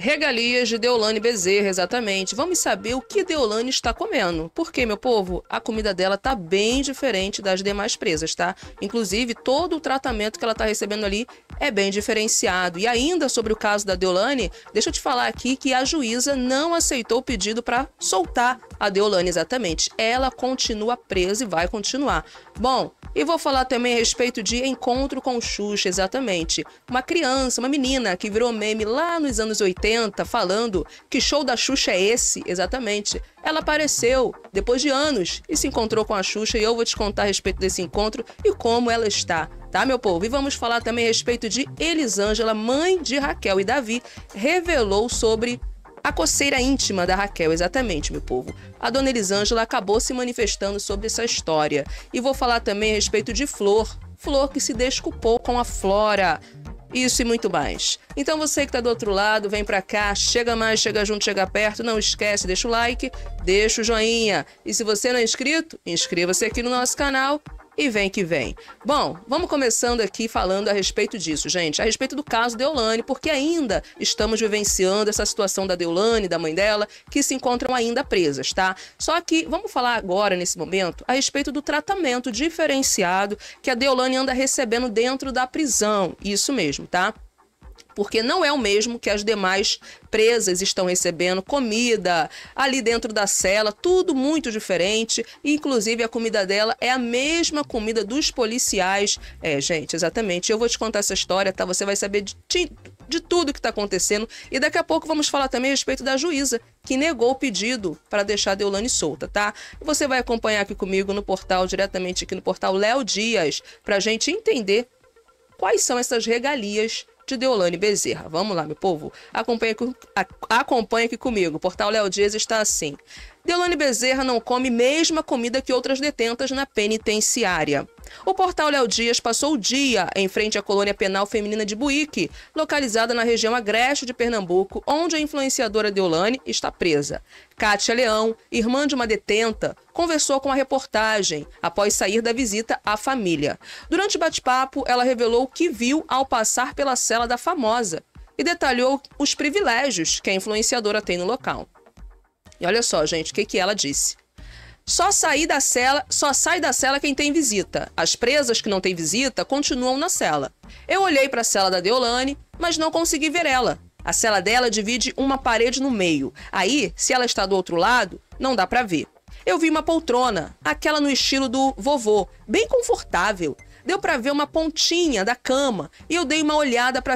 Regalias de Deolane Bezerra, exatamente. Vamos saber o que Deolane está comendo. Porque, meu povo, a comida dela tá bem diferente das demais presas, tá? Inclusive, todo o tratamento que ela tá recebendo ali é bem diferenciado. E ainda sobre o caso da Deolane, deixa eu te falar aqui que a juíza não aceitou o pedido para soltar a Deolane, exatamente. Ela continua presa e vai continuar. Bom, e vou falar também a respeito de Encontro com Xuxa, exatamente. Uma criança, uma menina que virou meme lá nos anos 80, falando que show da Xuxa é esse, exatamente. Ela apareceu depois de anos e se encontrou com a Xuxa e eu vou te contar a respeito desse encontro e como ela está tá, meu povo? E vamos falar também a respeito de Elisângela, mãe de Raquel e Davi, revelou sobre a coceira íntima da Raquel, exatamente, meu povo. A dona Elisângela acabou se manifestando sobre essa história. E vou falar também a respeito de Flor. Flor que se desculpou com a Flora. Isso e muito mais. Então você que está do outro lado, vem para cá, chega mais, chega junto, chega perto, não esquece, deixa o like, deixa o joinha. E se você não é inscrito, inscreva-se aqui no nosso canal e vem que vem. Bom, vamos começando aqui falando a respeito disso, gente, a respeito do caso Deolane, porque ainda estamos vivenciando essa situação da Deolane, da mãe dela, que se encontram ainda presas, tá? Só que vamos falar agora, nesse momento, a respeito do tratamento diferenciado que a Deolane anda recebendo dentro da prisão. Isso mesmo, tá? porque não é o mesmo que as demais presas estão recebendo, comida ali dentro da cela, tudo muito diferente. Inclusive, a comida dela é a mesma comida dos policiais. É, gente, exatamente. Eu vou te contar essa história, tá? Você vai saber de, de tudo que está acontecendo. E daqui a pouco vamos falar também a respeito da juíza, que negou o pedido para deixar Deolane solta, tá? Você vai acompanhar aqui comigo no portal, diretamente aqui no portal Léo Dias, para a gente entender quais são essas regalias de Deolane Bezerra. Vamos lá, meu povo. Acompanhe, acompanhe aqui comigo. O portal Léo Dias está assim. Deolane Bezerra não come mesma comida que outras detentas na penitenciária. O portal Léo Dias passou o dia em frente à colônia penal feminina de Buíque, localizada na região agreste de Pernambuco, onde a influenciadora Deolane está presa. Kátia Leão, irmã de uma detenta, conversou com a reportagem após sair da visita à família. Durante o bate-papo, ela revelou o que viu ao passar pela cela da famosa e detalhou os privilégios que a influenciadora tem no local. E olha só, gente, o que, que ela disse. Só sair da cela, só sai da cela quem tem visita. As presas que não têm visita continuam na cela. Eu olhei para a cela da Deolane, mas não consegui ver ela. A cela dela divide uma parede no meio. Aí, se ela está do outro lado, não dá para ver. Eu vi uma poltrona, aquela no estilo do vovô, bem confortável, Deu para ver uma pontinha da cama e eu dei uma olhada para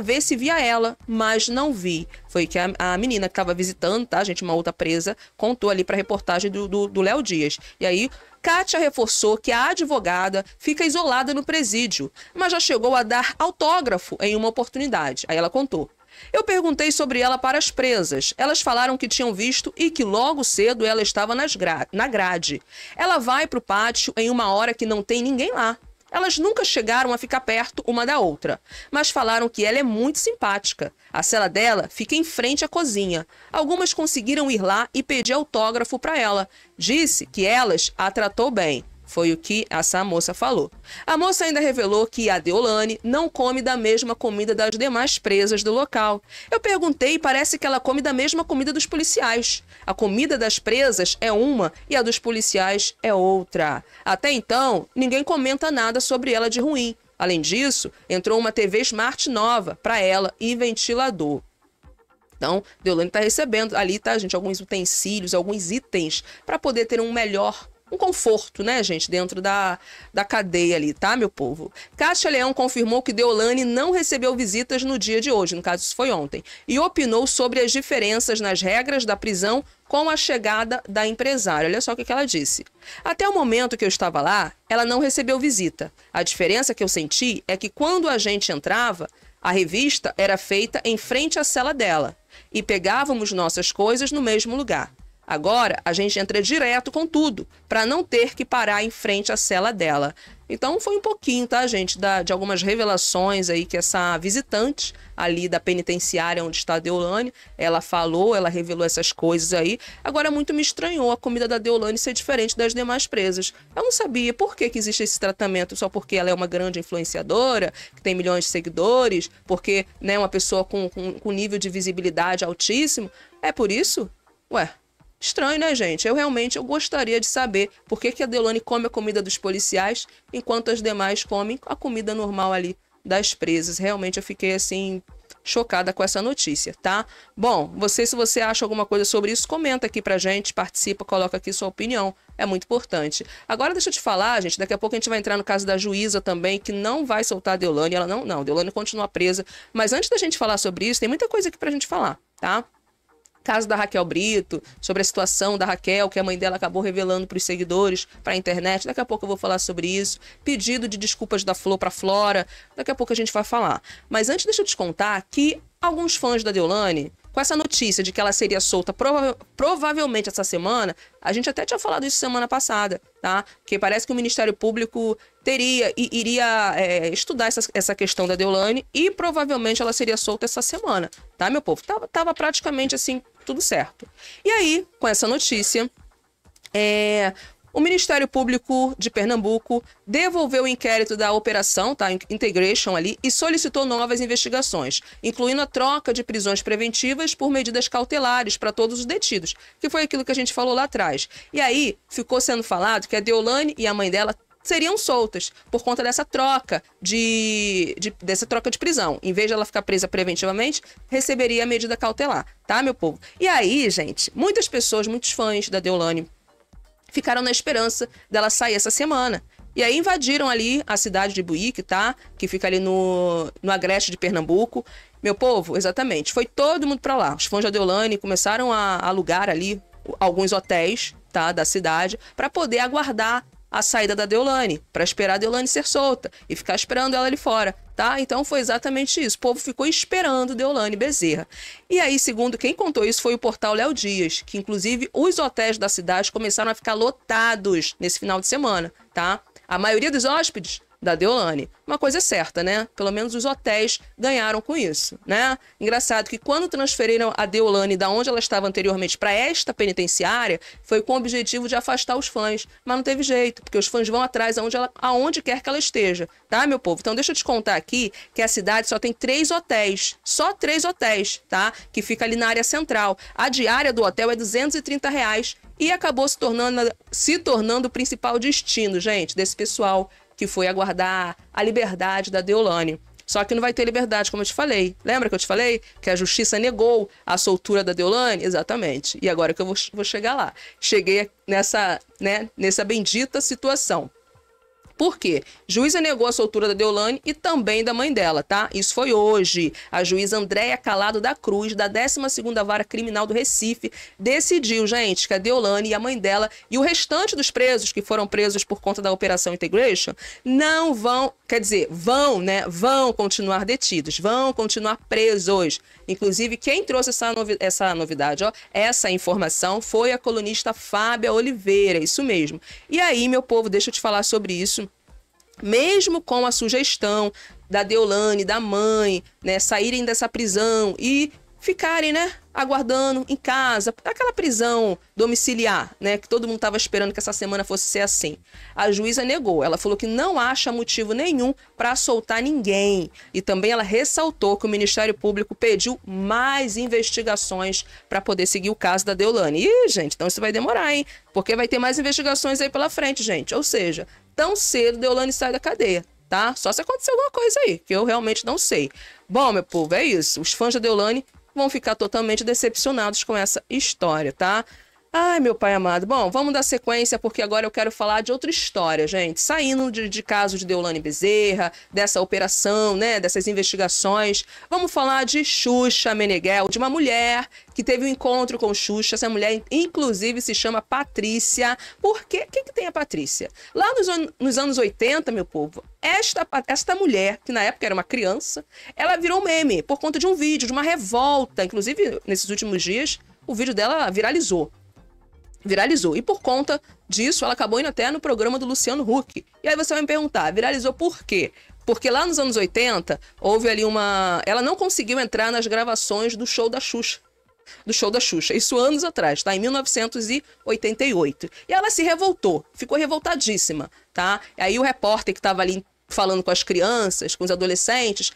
ver se via ela, mas não vi. Foi que a, a menina que estava visitando, tá, gente, uma outra presa, contou ali para reportagem do Léo Dias. E aí Kátia reforçou que a advogada fica isolada no presídio, mas já chegou a dar autógrafo em uma oportunidade. Aí ela contou. Eu perguntei sobre ela para as presas. Elas falaram que tinham visto e que logo cedo ela estava gra na grade. Ela vai para o pátio em uma hora que não tem ninguém lá. Elas nunca chegaram a ficar perto uma da outra, mas falaram que ela é muito simpática. A cela dela fica em frente à cozinha. Algumas conseguiram ir lá e pedir autógrafo para ela. Disse que elas a tratou bem. Foi o que essa moça falou. A moça ainda revelou que a Deolane não come da mesma comida das demais presas do local. Eu perguntei e parece que ela come da mesma comida dos policiais. A comida das presas é uma e a dos policiais é outra. Até então, ninguém comenta nada sobre ela de ruim. Além disso, entrou uma TV Smart nova para ela e ventilador. Então, Deolane está recebendo ali, tá, gente, alguns utensílios, alguns itens para poder ter um melhor um conforto, né, gente, dentro da, da cadeia ali, tá, meu povo? Caixa Leão confirmou que Deolane não recebeu visitas no dia de hoje, no caso isso foi ontem, e opinou sobre as diferenças nas regras da prisão com a chegada da empresária. Olha só o que ela disse. Até o momento que eu estava lá, ela não recebeu visita. A diferença que eu senti é que quando a gente entrava, a revista era feita em frente à cela dela e pegávamos nossas coisas no mesmo lugar. Agora a gente entra direto com tudo, para não ter que parar em frente à cela dela. Então foi um pouquinho, tá, gente, da, de algumas revelações aí que essa visitante ali da penitenciária onde está a Deolane, ela falou, ela revelou essas coisas aí. Agora muito me estranhou a comida da Deolane ser diferente das demais presas. Eu não sabia por que, que existe esse tratamento, só porque ela é uma grande influenciadora, que tem milhões de seguidores, porque, né, uma pessoa com, com, com nível de visibilidade altíssimo. É por isso? Ué, Estranho, né, gente? Eu realmente eu gostaria de saber por que, que a Delone come a comida dos policiais, enquanto as demais comem a comida normal ali das presas. Realmente eu fiquei assim chocada com essa notícia, tá? Bom, você se você acha alguma coisa sobre isso, comenta aqui pra gente, participa, coloca aqui sua opinião, é muito importante. Agora deixa eu te falar, gente, daqui a pouco a gente vai entrar no caso da juíza também, que não vai soltar a Deolane, ela não, não, Deolane continua presa, mas antes da gente falar sobre isso, tem muita coisa aqui pra gente falar, tá? caso da Raquel Brito, sobre a situação da Raquel, que a mãe dela acabou revelando para os seguidores, para a internet. Daqui a pouco eu vou falar sobre isso. Pedido de desculpas da Flor para Flora. Daqui a pouco a gente vai falar. Mas antes, deixa eu te contar que alguns fãs da Deolane, com essa notícia de que ela seria solta prova provavelmente essa semana, a gente até tinha falado isso semana passada, tá? Que parece que o Ministério Público teria e iria é, estudar essa, essa questão da Deolane e provavelmente ela seria solta essa semana, tá, meu povo? Tava, tava praticamente assim tudo certo. E aí, com essa notícia, é, o Ministério Público de Pernambuco devolveu o inquérito da operação, tá? Integration ali, e solicitou novas investigações, incluindo a troca de prisões preventivas por medidas cautelares para todos os detidos, que foi aquilo que a gente falou lá atrás. E aí ficou sendo falado que a Deolane e a mãe dela seriam soltas por conta dessa troca de, de, dessa troca de prisão. Em vez de ela ficar presa preventivamente, receberia a medida cautelar, tá, meu povo? E aí, gente, muitas pessoas, muitos fãs da Deolane ficaram na esperança dela sair essa semana. E aí invadiram ali a cidade de Buíque, tá? Que fica ali no, no Agreste de Pernambuco. Meu povo, exatamente. Foi todo mundo para lá. Os fãs da Deolane começaram a alugar ali alguns hotéis, tá, da cidade, para poder aguardar a saída da Deolane, para esperar a Deolane ser solta e ficar esperando ela ali fora, tá? Então foi exatamente isso. O povo ficou esperando Deolane Bezerra. E aí, segundo quem contou isso, foi o portal Léo Dias, que inclusive os hotéis da cidade começaram a ficar lotados nesse final de semana, tá? A maioria dos hóspedes da Deolane. Uma coisa é certa, né? Pelo menos os hotéis ganharam com isso, né? Engraçado que quando transferiram a Deolane da onde ela estava anteriormente para esta penitenciária, foi com o objetivo de afastar os fãs, mas não teve jeito, porque os fãs vão atrás aonde, ela, aonde quer que ela esteja, tá, meu povo? Então deixa eu te contar aqui que a cidade só tem três hotéis, só três hotéis, tá? Que fica ali na área central. A diária do hotel é 230 reais e acabou se tornando, se tornando o principal destino, gente, desse pessoal que foi aguardar a liberdade da Deolane. Só que não vai ter liberdade, como eu te falei. Lembra que eu te falei que a justiça negou a soltura da Deolane? Exatamente. E agora que eu vou, vou chegar lá. Cheguei nessa, né, nessa bendita situação. Por quê? Juíza negou a soltura da Deolane e também da mãe dela, tá? Isso foi hoje. A juíza Andréia Calado da Cruz, da 12ª Vara Criminal do Recife, decidiu, gente, que a Deolane e a mãe dela e o restante dos presos que foram presos por conta da Operação Integration não vão, quer dizer, vão, né? Vão continuar detidos, vão continuar presos. Inclusive, quem trouxe essa, novi essa novidade, ó, essa informação foi a colunista Fábia Oliveira, isso mesmo. E aí, meu povo, deixa eu te falar sobre isso mesmo com a sugestão da Deolane, da mãe, né, saírem dessa prisão e ficarem, né, aguardando em casa, aquela prisão domiciliar, né, que todo mundo estava esperando que essa semana fosse ser assim. A juíza negou, ela falou que não acha motivo nenhum para soltar ninguém. E também ela ressaltou que o Ministério Público pediu mais investigações para poder seguir o caso da Deolane. Ih, gente, então isso vai demorar, hein? Porque vai ter mais investigações aí pela frente, gente. Ou seja, tão cedo Deolane sai da cadeia, tá? Só se acontecer alguma coisa aí, que eu realmente não sei. Bom, meu povo, é isso. Os fãs da Deolane vão ficar totalmente decepcionados com essa história, tá? Ai, meu pai amado. Bom, vamos dar sequência, porque agora eu quero falar de outra história, gente. Saindo de, de casos de Deolane Bezerra, dessa operação, né, dessas investigações, vamos falar de Xuxa Meneghel, de uma mulher que teve um encontro com Xuxa. Essa mulher, inclusive, se chama Patrícia. Por quê? O que, que tem a Patrícia? Lá nos, nos anos 80, meu povo, esta, esta mulher, que na época era uma criança, ela virou meme por conta de um vídeo, de uma revolta. Inclusive, nesses últimos dias, o vídeo dela viralizou viralizou. E por conta disso, ela acabou indo até no programa do Luciano Huck. E aí você vai me perguntar, viralizou por quê? Porque lá nos anos 80, houve ali uma. Ela não conseguiu entrar nas gravações do show da Xuxa. Do show da Xuxa. Isso anos atrás, tá? Em 1988. E ela se revoltou, ficou revoltadíssima, tá? E aí o repórter que estava ali falando com as crianças, com os adolescentes,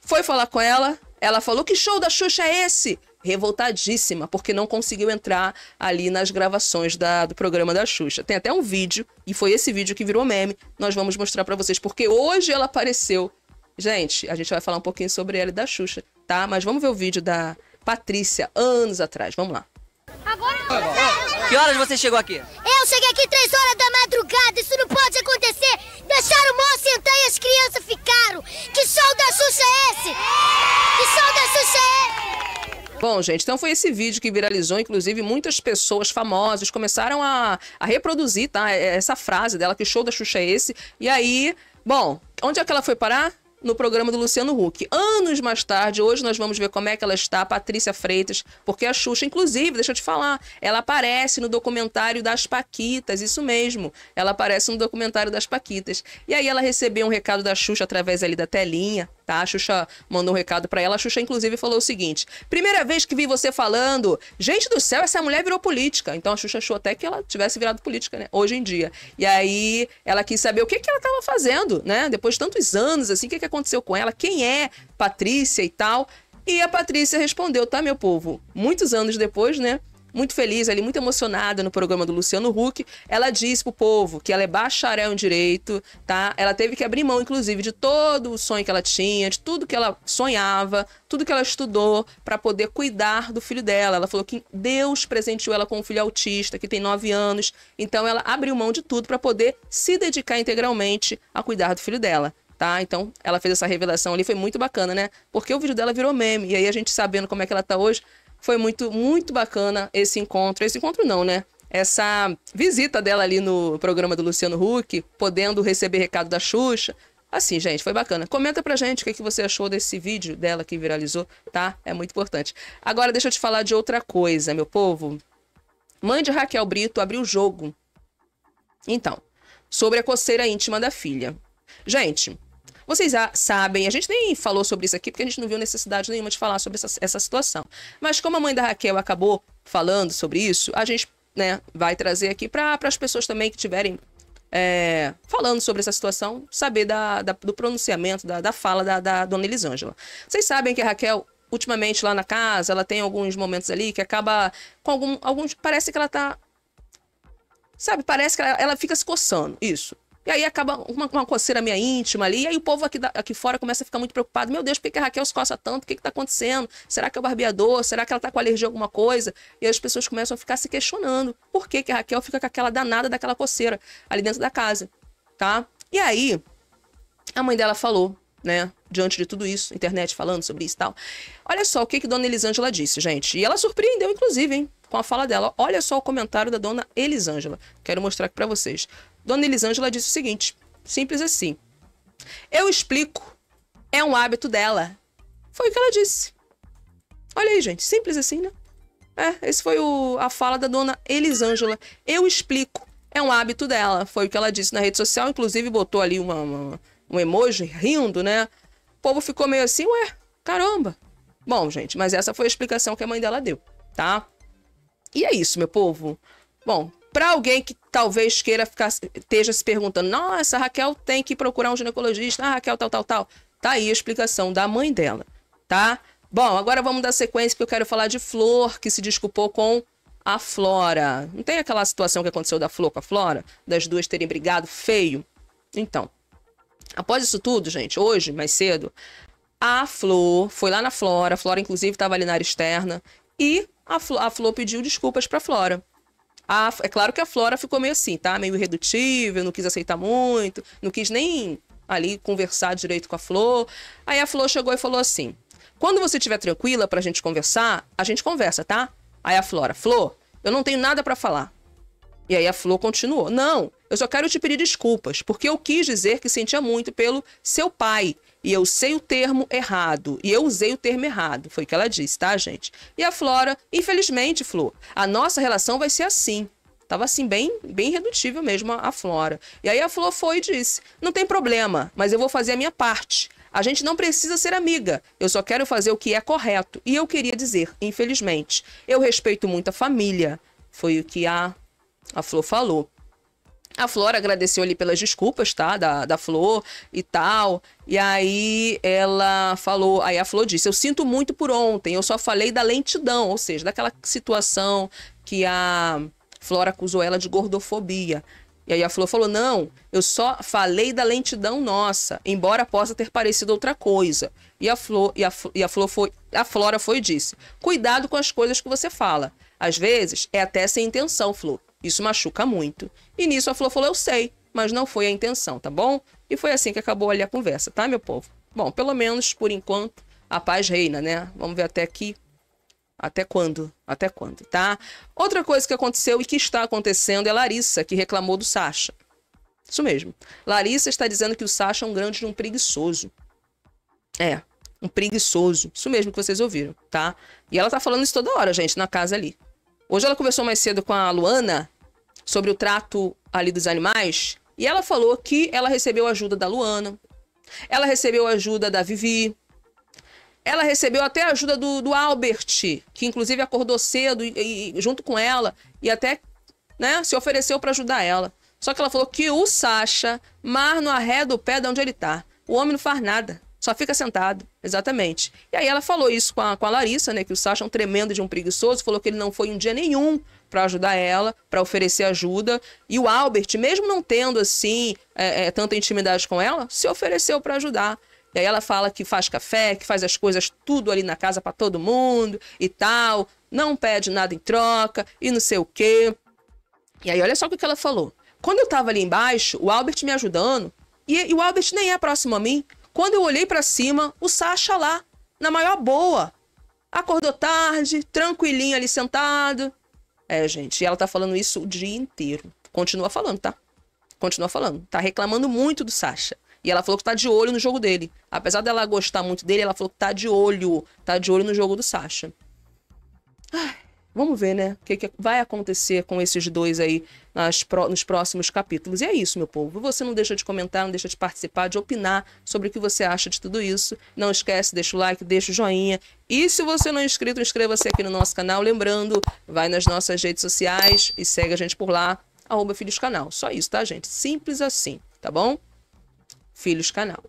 foi falar com ela. Ela falou: Que show da Xuxa é esse? revoltadíssima porque não conseguiu entrar ali nas gravações da, do programa da Xuxa. Tem até um vídeo, e foi esse vídeo que virou meme. Nós vamos mostrar para vocês, porque hoje ela apareceu. Gente, a gente vai falar um pouquinho sobre ela e da Xuxa, tá? Mas vamos ver o vídeo da Patrícia, anos atrás. Vamos lá. Agora eu Que horas você chegou aqui? Eu cheguei aqui três horas da madrugada, isso não pode acontecer! Deixaram o moço entrar e as crianças Bom, gente, então foi esse vídeo que viralizou, inclusive muitas pessoas famosas começaram a, a reproduzir, tá? É, essa frase dela, que o show da Xuxa é esse. E aí, bom, onde é que ela foi parar? no programa do Luciano Huck. Anos mais tarde, hoje nós vamos ver como é que ela está, Patrícia Freitas, porque a Xuxa, inclusive, deixa eu te falar, ela aparece no documentário das Paquitas, isso mesmo. Ela aparece no documentário das Paquitas. E aí ela recebeu um recado da Xuxa através ali da telinha, tá? A Xuxa mandou um recado para ela. A Xuxa, inclusive, falou o seguinte: primeira vez que vi você falando, gente do céu, essa mulher virou política. Então a Xuxa achou até que ela tivesse virado política, né? Hoje em dia. E aí ela quis saber o que, que ela tava fazendo, né? Depois de tantos anos, assim, o que, que aconteceu com ela? Quem é Patrícia e tal? E a Patrícia respondeu, tá, meu povo? Muitos anos depois, né? muito feliz ali, muito emocionada no programa do Luciano Huck. Ela diz pro povo que ela é bacharel em direito, tá? Ela teve que abrir mão, inclusive, de todo o sonho que ela tinha, de tudo que ela sonhava, tudo que ela estudou para poder cuidar do filho dela. Ela falou que Deus presenteou ela com um filho autista que tem 9 anos, então ela abriu mão de tudo para poder se dedicar integralmente a cuidar do filho dela. Tá? Então, ela fez essa revelação ali, foi muito bacana, né? Porque o vídeo dela virou meme. E aí a gente sabendo como é que ela tá hoje, foi muito, muito bacana esse encontro. Esse encontro não, né? Essa visita dela ali no programa do Luciano Huck, podendo receber recado da Xuxa. Assim, gente, foi bacana. Comenta pra gente o que, que você achou desse vídeo dela que viralizou, tá? É muito importante. Agora, deixa eu te falar de outra coisa, meu povo. Mãe de Raquel Brito abriu o jogo. Então, sobre a coceira íntima da filha. Gente, vocês sabem, a gente nem falou sobre isso aqui, porque a gente não viu necessidade nenhuma de falar sobre essa, essa situação. Mas como a mãe da Raquel acabou falando sobre isso, a gente né, vai trazer aqui para as pessoas também que tiverem é, falando sobre essa situação, saber da, da, do pronunciamento, da, da fala da, da dona Elisângela. Vocês sabem que a Raquel ultimamente lá na casa, ela tem alguns momentos ali que acaba com algum, alguns. Parece que ela tá. Sabe, parece que ela, ela fica se coçando. Isso. E aí acaba uma, uma coceira minha íntima ali. E aí o povo aqui, da, aqui fora começa a ficar muito preocupado. Meu Deus, por que, que a Raquel se coça tanto? O que está acontecendo? Será que é o barbeador? Será que ela está com alergia a alguma coisa? E as pessoas começam a ficar se questionando. Por que, que a Raquel fica com aquela danada daquela coceira ali dentro da casa? Tá? E aí, a mãe dela falou, né? Diante de tudo isso, internet falando sobre isso e tal. Olha só o que, que Dona Elisângela disse, gente. E ela surpreendeu, inclusive, hein? Com a fala dela. Olha só o comentário da Dona Elisângela. Quero mostrar aqui pra vocês. Dona Elisângela disse o seguinte: simples assim. Eu explico. É um hábito dela. Foi o que ela disse. Olha aí, gente. Simples assim, né? É, esse foi o, a fala da dona Elisângela. Eu explico. É um hábito dela. Foi o que ela disse na rede social. Inclusive, botou ali uma, uma, um emoji rindo, né? O povo ficou meio assim, ué, caramba. Bom, gente, mas essa foi a explicação que a mãe dela deu, tá? E é isso, meu povo. Bom, para alguém que talvez queira ficar, esteja se perguntando, nossa, a Raquel tem que procurar um ginecologista, ah, Raquel, tal, tal, tal. Tá aí a explicação da mãe dela, tá? Bom, agora vamos dar sequência porque eu quero falar de Flor, que se desculpou com a Flora. Não tem aquela situação que aconteceu da Flor com a Flora? Das duas terem brigado feio? Então, após isso tudo, gente, hoje, mais cedo, a Flor foi lá na Flora, a Flora inclusive estava ali na área externa, e a Flor, a Flor pediu desculpas para Flora. A, é claro que a Flora ficou meio assim, tá? Meio irredutível, não quis aceitar muito, não quis nem ali conversar direito com a Flor. Aí a Flor chegou e falou assim: quando você estiver tranquila pra gente conversar, a gente conversa, tá? Aí a Flora, Flor, eu não tenho nada para falar. E aí a Flor continuou: Não, eu só quero te pedir desculpas, porque eu quis dizer que sentia muito pelo seu pai e eu sei o termo errado, e eu usei o termo errado, foi o que ela disse, tá, gente? E a Flora, infelizmente, Flor, a nossa relação vai ser assim. Tava assim, bem, bem redutível mesmo a, a Flora. E aí a Flor foi e disse: Não tem problema, mas eu vou fazer a minha parte. A gente não precisa ser amiga. Eu só quero fazer o que é correto. E eu queria dizer, infelizmente, eu respeito muito a família. Foi o que a, a Flor falou. A Flora agradeceu ali pelas desculpas, tá? Da, da Flor e tal. E aí ela falou, aí a Flor disse: Eu sinto muito por ontem, eu só falei da lentidão, ou seja, daquela situação que a Flora acusou ela de gordofobia. E aí a Flor falou: Não, eu só falei da lentidão nossa, embora possa ter parecido outra coisa. E a Flor, e a, e a Flor foi, a Flora foi e disse: Cuidado com as coisas que você fala. Às vezes é até sem intenção, Flor isso machuca muito. E nisso a Flor falou: Eu sei, mas não foi a intenção, tá bom? E foi assim que acabou ali a conversa, tá, meu povo? Bom, pelo menos por enquanto a paz reina, né? Vamos ver até aqui. Até quando? Até quando, tá? Outra coisa que aconteceu e que está acontecendo é Larissa, que reclamou do Sasha. Isso mesmo. Larissa está dizendo que o Sasha é um grande um preguiçoso. É, um preguiçoso. Isso mesmo que vocês ouviram, tá? E ela tá falando isso toda hora, gente, na casa ali. Hoje ela conversou mais cedo com a Luana sobre o trato ali dos animais e ela falou que ela recebeu ajuda da Luana, ela recebeu ajuda da Vivi, ela recebeu até ajuda do, do Albert, que inclusive acordou cedo e, e, junto com ela e até né, se ofereceu para ajudar ela. Só que ela falou que o Sasha, mar no arré do pé de onde ele tá. O homem não faz nada. Só fica sentado, exatamente. E aí ela falou isso com a, com a Larissa, né? Que o Sacha é um tremendo de um preguiçoso, falou que ele não foi um dia nenhum para ajudar ela, para oferecer ajuda. E o Albert, mesmo não tendo assim é, é, tanta intimidade com ela, se ofereceu para ajudar. E aí ela fala que faz café, que faz as coisas tudo ali na casa para todo mundo e tal, não pede nada em troca e não sei o quê. E aí olha só o que ela falou. Quando eu tava ali embaixo, o Albert me ajudando, e, e o Albert nem é próximo a mim, quando eu olhei para cima, o Sasha lá, na maior boa. Acordou tarde, tranquilinho ali sentado. É, gente, ela tá falando isso o dia inteiro. Continua falando, tá? Continua falando. Tá reclamando muito do Sasha. E ela falou que tá de olho no jogo dele. Apesar dela gostar muito dele, ela falou que tá de olho. Tá de olho no jogo do Sasha. Ai. Vamos ver, né? O que, que, vai acontecer com esses dois aí nas, nos próximos capítulos. E é isso, meu povo. Você não deixa de comentar, não deixa de participar, de opinar sobre o que você acha de tudo isso. Não esquece, deixa o like, deixa o joinha. E se você não é inscrito, inscreva-se aqui no nosso canal. Lembrando, vai nas nossas redes sociais e segue a gente por lá, arroba Filhos Canal. Só isso, tá, gente? Simples assim, tá bom? Filhos Canal.